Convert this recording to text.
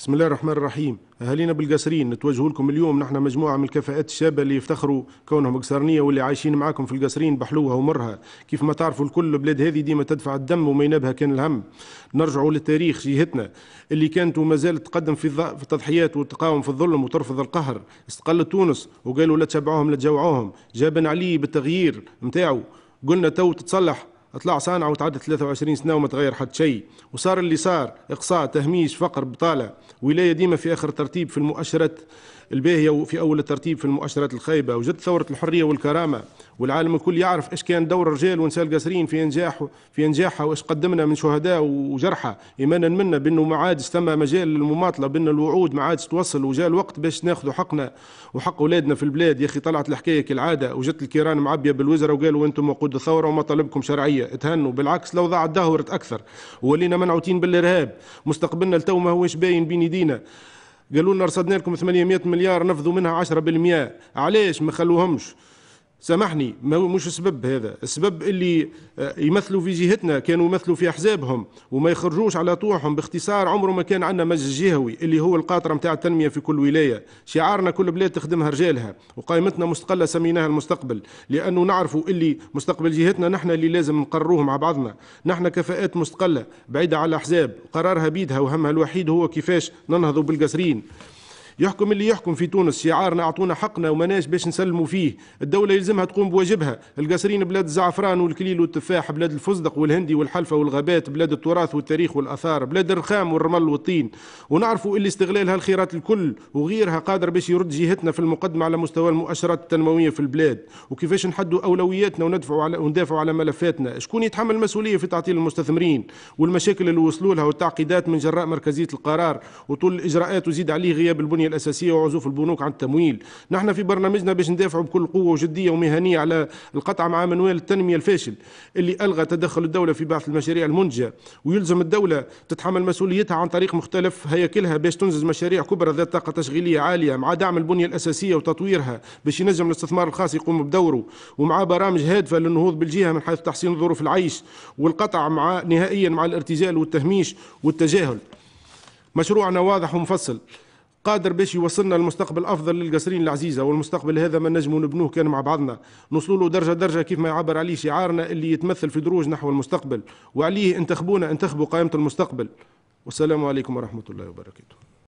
بسم الله الرحمن الرحيم اهالينا بالقصرين نتوجه لكم اليوم نحن مجموعه من الكفاءات الشابه اللي يفتخروا كونهم قصرنيه واللي عايشين معاكم في القصرين بحلوها ومرها كيف ما تعرفوا الكل البلاد هذه ديما تدفع الدم وما ينبها كان الهم نرجعوا للتاريخ جهتنا اللي كانت وما زالت تقدم في, في التضحيات والتقاوم في الظلم وترفض القهر استقلت تونس وقالوا لا تشبعوهم لا تجوعوهم جابن علي بالتغيير نتاعو قلنا تو تتصلح طلع صانع وتعدى 23 سنه وما تغير حد شيء وصار اللي صار اقصاء تهميش فقر بطاله ولايه ديما في اخر ترتيب في المؤشرات الباهيه وفي اول الترتيب في المؤشرات الخايبه وجدت ثوره الحريه والكرامه والعالم الكل يعرف ايش كان دور الرجال ونساء القاسرين في انجاح في انجاحها وايش قدمنا من شهداء وجرحى ايمانا منا بانه ما عادش ثم مجال للمماطله بان الوعود ما عادش توصل وجاء الوقت باش ناخذوا حقنا وحق اولادنا في البلاد يا اخي طلعت الحكايه كالعاده وجت الكيران معبيه بالوزراء وقالوا انتم وقود الثوره ومطالبكم شرعيه اتهنوا بالعكس لو ضاعت دهورت اكثر ولينا منعوتين بالارهاب مستقبلنا لتو ما هوش باين بين ايدينا قالوا لنا رصدنا لكم 800 مليار نفذوا منها 10% علاش ما خلوهمش سامحني ما مش سبب هذا السبب اللي آه، يمثلوا في جهتنا كانوا يمثلوا في احزابهم وما يخرجوش على طوعهم باختصار عمره ما كان عندنا مجلس جهوي اللي هو القاطره نتاع التنميه في كل ولايه شعارنا كل بلاد تخدمها رجالها وقائمتنا مستقله سميناها المستقبل لانه نعرفوا اللي مستقبل جهتنا نحن اللي لازم نقرروه مع بعضنا نحن كفاءات مستقله بعيده على الاحزاب قرارها بيدها وهمها الوحيد هو كيفاش ننهضوا بالقسرين يحكم اللي يحكم في تونس شعارنا اعطونا حقنا ومناش باش نسلموا فيه الدوله يلزمها تقوم بواجبها القاصرين بلاد الزعفران والكليل والتفاح بلاد الفزدق والهندي والحلفه والغابات بلاد التراث والتاريخ والاثار بلاد الرخام والرمل والطين ونعرفوا اللي استغلال هالخيرات الكل وغيرها قادر باش يرد جهتنا في المقدمه على مستوى المؤشرات التنمويه في البلاد وكيفاش نحدوا اولوياتنا وندفعوا على وندافعوا على ملفاتنا شكون يتحمل المسؤوليه في تعطيل المستثمرين والمشاكل اللي وصلوا لها والتعقيدات من جراء مركزيه القرار وطول الاجراءات وزيد عليه غياب البنيه الأساسية وعزوف البنوك عن التمويل نحن في برنامجنا باش ندافعوا بكل قوة وجدية ومهنية على القطع مع منوال التنمية الفاشل اللي ألغى تدخل الدولة في بعث المشاريع المنتجة ويلزم الدولة تتحمل مسؤوليتها عن طريق مختلف هياكلها باش تنجز مشاريع كبرى ذات طاقة تشغيلية عالية مع دعم البنية الأساسية وتطويرها باش ينجم الاستثمار الخاص يقوم بدوره ومع برامج هادفة للنهوض بالجهة من حيث تحسين ظروف العيش والقطع مع نهائيا مع الارتجال والتهميش والتجاهل مشروعنا واضح ومفصل قادر باش يوصلنا لمستقبل افضل للقصرين العزيزه والمستقبل هذا ما نجموا نبنوه كان مع بعضنا نوصلوا له درجه درجه كيف ما يعبر عليه شعارنا اللي يتمثل في دروج نحو المستقبل وعليه انتخبونا انتخبوا قائمه المستقبل والسلام عليكم ورحمه الله وبركاته